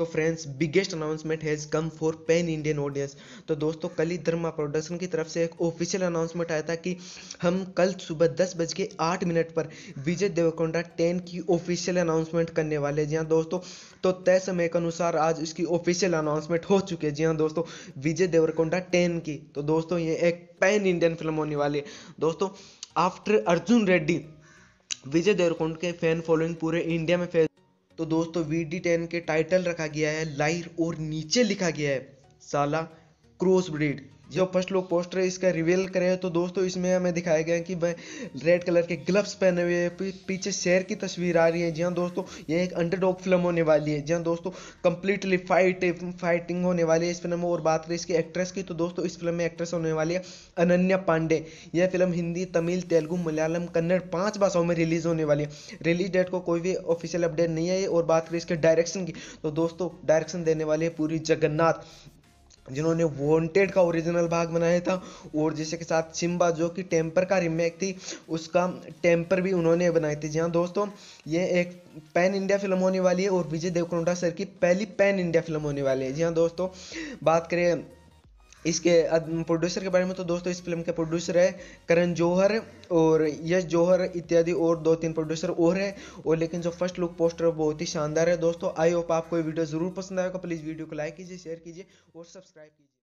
तो friends biggest announcement has come for pan Indian audience तो दोस्तों कल ही धर्मा प्रोडक्शन की तरफ से एक ऑफिशियल अनाउंसमेंट आया था कि हम कल सुबह दस बज के आठ मिनट पर विजय देवकोंडा टेन की ऑफिशियल अनाउंसमेंट करने वाले जी हाँ दोस्तों तो तय समय के अनुसार आज इसकी ऑफिशियल अनाउंसमेंट हो चुकी है जी हाँ दोस्तों विजय देवरकोंडा टेन की तो दोस्तों ये एक पैन इंडियन फिल्म होने वाली है दोस्तों आफ्टर अर्जुन रेड्डी विजय देवरकोंड के फैन फॉलोइंग पूरे इंडिया में फैल तो दोस्तों वी डी टेन के टाइटल रखा गया है लाइर और नीचे लिखा गया है साला क्रॉस ब्रीड जो फर्स्ट लुक पोस्टर है इसका रिवील करें तो दोस्तों इसमें हमें दिखाया गया कि वह रेड कलर के ग्लव्स पहने हुए हैं पीछे शेर की तस्वीर आ रही है जी हाँ दोस्तों ये एक अंडरडॉग फिल्म होने वाली है जी हाँ दोस्तों कंप्लीटली फाइट फाइटिंग होने वाली है इस फिल्म में और बात करें इसकी एक्ट्रेस की तो दोस्तों इस फिल्म में एक्ट्रेस होने वाली है अनन्या पांडे यह फिल्म हिंदी तमिल तेलुगु मलयालम कन्नड़ पाँच भाषाओं में रिलीज होने वाली है रिलीज डेट को कोई भी ऑफिशियल अपडेट नहीं है और बात करें इसके डायरेक्शन की तो दोस्तों डायरेक्शन देने वाली है पूरी जगन्नाथ जिन्होंने वॉन्टेड का ओरिजिनल भाग बनाया था और जिसके साथ सिम्बा जो कि टेम्पर का रिमेक थी उसका टेम्पर भी उन्होंने बनाई थी जी हाँ दोस्तों ये एक पैन इंडिया फिल्म होने वाली है और विजय देवकोंडा सर की पहली पैन इंडिया फिल्म होने वाली है जी हाँ दोस्तों बात करें इसके प्रोड्यूसर के बारे में तो दोस्तों इस फिल्म के प्रोड्यूसर है करण जौहर और यश जौहर इत्यादि और दो तीन प्रोड्यूसर और हैं और लेकिन जो फर्स्ट लुक पोस्टर है बहुत ही शानदार है दोस्तों आई होप आपको ये वीडियो ज़रूर पसंद आएगा प्लीज़ वीडियो को लाइक कीजिए शेयर कीजिए और सब्सक्राइब कीजिए